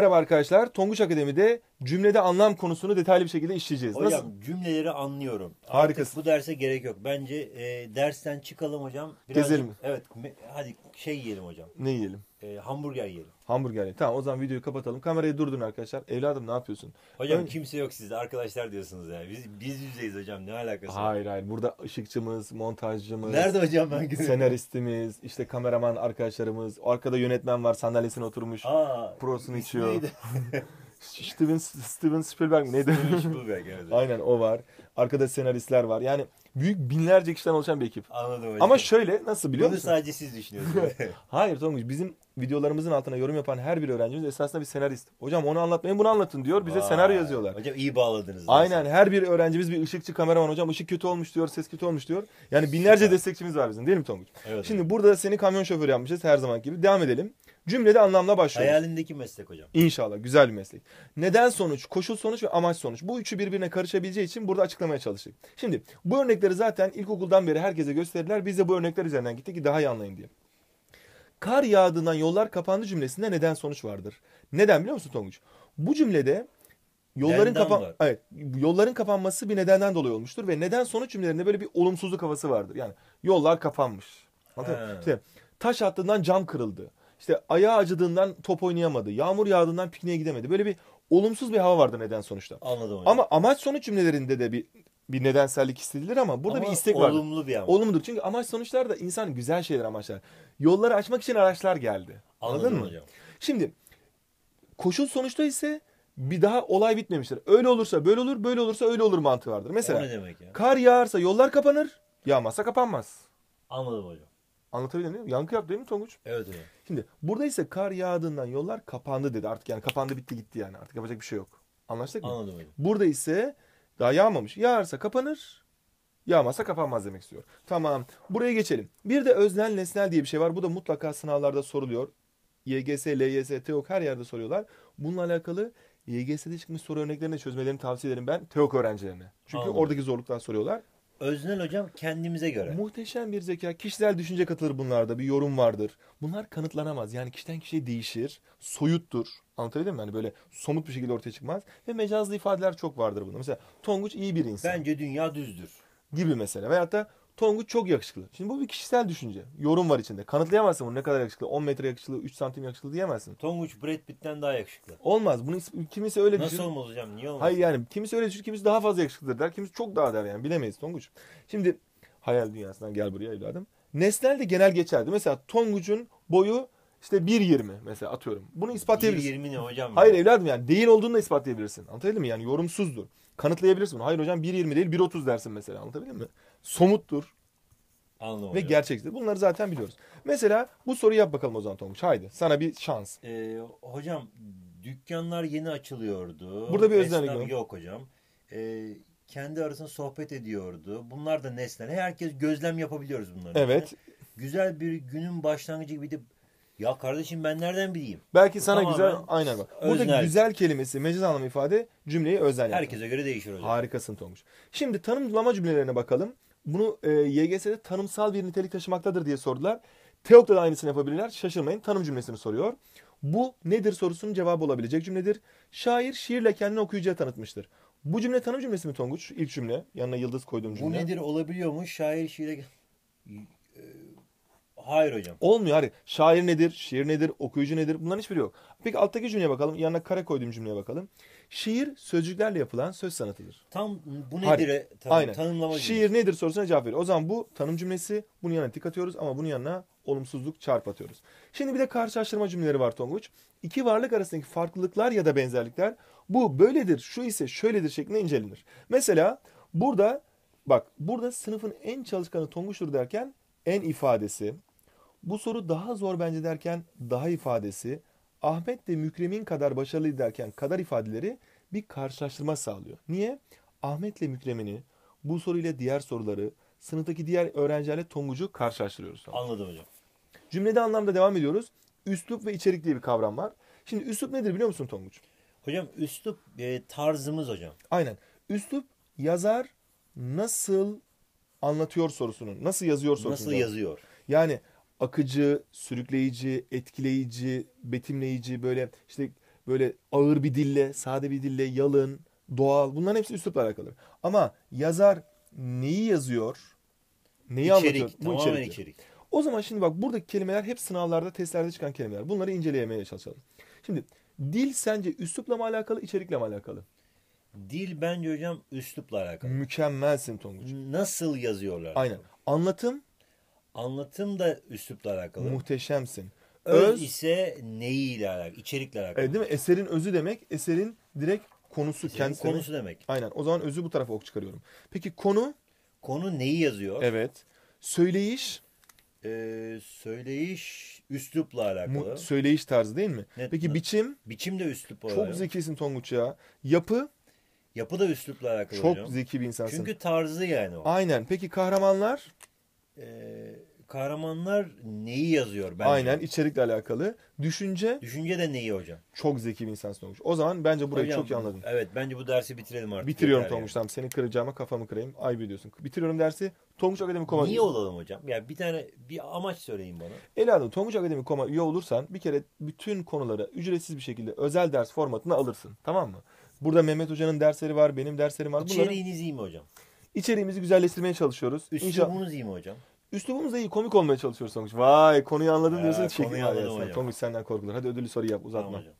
Merhaba arkadaşlar, Tonguç Akademi'de cümlede anlam konusunu detaylı bir şekilde işleyeceğiz. Hocam Nasıl? cümleleri anlıyorum. Harikasın. Artık bu derse gerek yok. Bence e, dersten çıkalım hocam. Birazcık, Gezelim mi? Evet. Hadi şey yiyelim hocam. Ne yiyelim? E, hamburger yiyelim. Hamburger yiyelim. Tamam o zaman videoyu kapatalım. Kamerayı durdun arkadaşlar. Evladım ne yapıyorsun? Hocam Ön... kimse yok sizde. Arkadaşlar diyorsunuz ya. Biz, biz yüzeyiz hocam. Ne alakası hayır, var? Hayır hayır. Burada ışıkçımız, montajcımız. Nerede hocam ben görüyorum. Senaristimiz, işte kameraman arkadaşlarımız. Arkada yönetmen var sandalyesine oturmuş. Aa, prosunu içiyor. Steven, Steven Spielberg mi neydi? Steven Spielberg evet. Aynen o var. Arkada senaristler var. Yani büyük binlerce kişiden oluşan bir ekip. Anladım hocam. Ama şöyle nasıl biliyor Bunu musun? Bunu sadece siz düşünüyorsunuz. Hayır Tonguç bizim videolarımızın altına yorum yapan her bir öğrencimiz esasında bir senarist. Hocam onu anlatmayın bunu anlatın diyor. Bize Vay. senaryo yazıyorlar. Hocam iyi bağladınız. Aynen nasıl? her bir öğrencimiz bir ışıkçı kameraman hocam ışık kötü olmuş diyor ses kötü olmuş diyor. Yani binlerce Süper. destekçimiz var bizim değil mi Tonguç? Evet. Şimdi burada seni kamyon şoförü yapmışız her zaman gibi. Devam edelim. Cümlede anlamla başlıyoruz. Hayalindeki meslek hocam. İnşallah güzel bir meslek. Neden sonuç, koşul sonuç ve amaç sonuç. Bu üçü birbirine karışabileceği için burada açıklamaya çalıştık. Şimdi bu örnekleri zaten ilkokuldan beri herkese gösterdiler. Biz de bu örnekler üzerinden gittik ki daha iyi anlayın diye. Kar yağdığından yollar kapandı cümlesinde neden sonuç vardır. Neden biliyor musun Tonguç? Bu cümlede Yolların kapan evet yolların kapanması bir nedenden dolayı olmuştur ve neden sonuç cümlelerinde böyle bir olumsuzluk havası vardır. Yani yollar kapanmış. İşte taş attığından cam kırıldı. İşte ayağı acıdığından top oynayamadı. Yağmur yağdığından pikniğe gidemedi. Böyle bir olumsuz bir hava vardı neden sonuçta. Anladım hocam. Ama amaç sonuç cümlelerinde de bir bir nedensellik hissedilir ama burada ama bir istek var. Olumlu vardı. bir amaç. Olumludur. Çünkü amaç sonuçlar da insan güzel şeyler amaçlar. Yolları açmak için araçlar geldi. Anladın mı? Hocam. Şimdi koşul sonuçta ise bir daha olay bitmemiştir. Öyle olursa böyle olur, böyle olursa öyle olur mantığı vardır. Mesela demek ya? kar yağarsa yollar kapanır, yağmazsa kapanmaz. Anladım hocam. Anlatabiliyor muyum? Yankı yaptı değil mi Tonguç? Evet evet. Şimdi burada ise kar yağdığından yollar kapandı dedi. Artık yani kapandı bitti gitti yani. Artık yapacak bir şey yok. Anlaştık mı? Anladım hocam. Burada ise daha yağmamış. Yağarsa kapanır. Yağmazsa kapanmaz demek istiyor. Tamam. Buraya geçelim. Bir de öznel nesnel diye bir şey var. Bu da mutlaka sınavlarda soruluyor. YGS, LYS, TEOK her yerde soruyorlar. Bununla alakalı YGS'de çıkmış soru örneklerini çözmelerini tavsiye ederim ben TEOK öğrencilerine. Çünkü Anladım. oradaki zorluklar soruyorlar. Öznel hocam kendimize göre. Muhteşem bir zeka. Kişisel düşünce katılır bunlarda. Bir yorum vardır. Bunlar kanıtlanamaz. Yani kişiden kişiye değişir. Soyuttur. Anlatabildim mi? Yani böyle somut bir şekilde ortaya çıkmaz. Ve mecazlı ifadeler çok vardır bunda. Mesela Tonguç iyi bir insan. Bence dünya düzdür. Gibi mesela. Veyahut da Tonguç çok yakışıklı. Şimdi bu bir kişisel düşünce. Yorum var içinde. Kanıtlayamazsın bunu ne kadar yakışıklı. 10 metre yakışıklı, 3 santim yakışıklı diyemezsin. Tonguç Brad Pitt'ten daha yakışıklı. Olmaz. Bunu kimisi öyle Nasıl düşün. Nasıl olmaz hocam? Niye olmaz? Hayır yani kimisi öyle düşün, kimisi daha fazla yakışıklıdır der. Kimisi çok daha der yani. Bilemeyiz Tonguç. Şimdi hayal dünyasından gel buraya evladım. Nesnel de genel geçerdi. Mesela Tonguç'un boyu işte 1.20 mesela atıyorum. Bunu ispatlayabilirsin. 1.20 ne hocam? Hayır ya. evladım yani değil olduğunu da ispatlayabilirsin. Anlatabildim mi? Yani yorumsuzdur. Kanıtlayabilirsin bunu. Hayır hocam 1.20 değil 1.30 dersin mesela. Anlatabildim mi? Somuttur. Anladım. Ve gerçektir. Bunları zaten biliyoruz. Mesela bu soruyu yap bakalım o zaman Tonguç. Haydi sana bir şans. Ee, hocam dükkanlar yeni açılıyordu. Burada bir özellik yok. Yok hocam. Ee, kendi arasında sohbet ediyordu. Bunlar da nesneler. Herkes gözlem yapabiliyoruz bunları. Evet. Güzel bir günün başlangıcı gibi de ya kardeşim ben nereden bileyim? Belki sana güzel aynen bak. Öznel. Burada güzel kelimesi mecaz anlamı ifade cümleyi özel yaptım. Herkese göre değişir hocam. Harikasın Tomuş. Şimdi tanımlama cümlelerine bakalım. Bunu e, YGS'de tanımsal bir nitelik taşımaktadır diye sordular. Teok'ta da aynısını yapabilirler. Şaşırmayın tanım cümlesini soruyor. Bu nedir sorusunun cevabı olabilecek cümledir. Şair şiirle kendini okuyucuya tanıtmıştır. Bu cümle tanım cümlesi mi Tonguç? İlk cümle. Yanına yıldız koyduğum cümle. Bu nedir olabiliyor mu? Şair şiirle... Hayır hocam. Olmuyor. Hani şair nedir, şiir nedir, okuyucu nedir bunların hiçbiri yok. Peki alttaki cümleye bakalım. Yanına kare koyduğum cümleye bakalım. Şiir sözcüklerle yapılan söz sanatıdır. Tam bu nedir? Tanım, Aynen. Tanımlama Şiir cümlesi. nedir sorusuna cevap veriyor. O zaman bu tanım cümlesi. Bunun yanına dikkat atıyoruz ama bunun yanına olumsuzluk çarpatıyoruz. Şimdi bir de karşılaştırma cümleleri var Tonguç. İki varlık arasındaki farklılıklar ya da benzerlikler bu böyledir, şu ise şöyledir şeklinde incelenir. Mesela burada bak burada sınıfın en çalışkanı Tonguç'tur derken en ifadesi, bu soru daha zor bence derken daha ifadesi, Ahmet de Mükrem'in kadar başarılı derken kadar ifadeleri bir karşılaştırma sağlıyor. Niye? Ahmet'le Mükrem'ini, bu soruyla diğer soruları, sınıftaki diğer öğrencilerle Tonguç'u karşılaştırıyoruz. Anladım hocam. Cümlede anlamda devam ediyoruz. Üslup ve içerik diye bir kavram var. Şimdi üslup nedir biliyor musun Tonguç? Hocam üslup e, tarzımız hocam. Aynen. Üslup yazar nasıl anlatıyor sorusunun, nasıl yazıyor sorusunun. Nasıl yazıyor? Yani akıcı, sürükleyici, etkileyici, betimleyici böyle işte böyle ağır bir dille, sade bir dille, yalın, doğal bunların hepsi üslupla alakalı. Ama yazar neyi yazıyor? Neyi içerik, anlatıyor? Bu tamamen içerikli. içerik. O zaman şimdi bak buradaki kelimeler hep sınavlarda, testlerde çıkan kelimeler. Bunları inceleyemeye çalışalım. Şimdi dil sence üslupla mı alakalı, içerikle mi alakalı? Dil bence hocam üslupla alakalı. Mükemmelsin Tonguç. Nasıl yazıyorlar? Aynen. Anlatım anlatım da üslupla alakalı. Muhteşemsin. Öz, öz ise neyiyle alakalı? İçerikle alakalı. E, değil mi? Eserin özü demek eserin direkt konusu eserin kendisi. konusu demek. Aynen. O zaman özü bu tarafa ok çıkarıyorum. Peki konu? Konu neyi yazıyor? Evet. Söyleyiş? Ee, söyleyiş üslupla alakalı. Mu, söyleyiş tarzı değil mi? Net, Peki net. biçim? Biçim de üslup olarak. Çok zekisin Tonguç ya. Yapı? Yapı da üslupla alakalı Çok hocam. zeki bir insansın. Çünkü tarzı yani o. Aynen. Peki kahramanlar? Ee, kahramanlar neyi yazıyor bence? Aynen içerikle alakalı. Düşünce. Düşünce de neyi hocam? Çok zeki bir insansın olmuş. O zaman bence burayı hocam, çok iyi anladın. Evet bence bu dersi bitirelim artık. Bitiriyorum Tonguç tamam seni kıracağıma kafamı kırayım. Ayıp diyorsun. Bitiriyorum dersi. Tonguç Akademi Koma. Niye olalım hocam? Ya yani bir tane bir amaç söyleyin bana. Elada Tonguç Akademi Koma üye olursan bir kere bütün konuları ücretsiz bir şekilde özel ders formatına alırsın. Tamam mı? Burada Mehmet Hoca'nın dersleri var, benim derslerim var. Bunların... İçeriğiniz iyi mi hocam? İçeriğimizi güzelleştirmeye çalışıyoruz. Üslubunuz İnşallah... iyi mi hocam? Üslubumuz da iyi komik olmaya çalışıyoruz Tonguç. Vay konuyu anladın ee, diyorsun. Ya, konuyu anladım hocam. senden korkulur. Hadi ödüllü soru yap uzatma. Tamam hocam.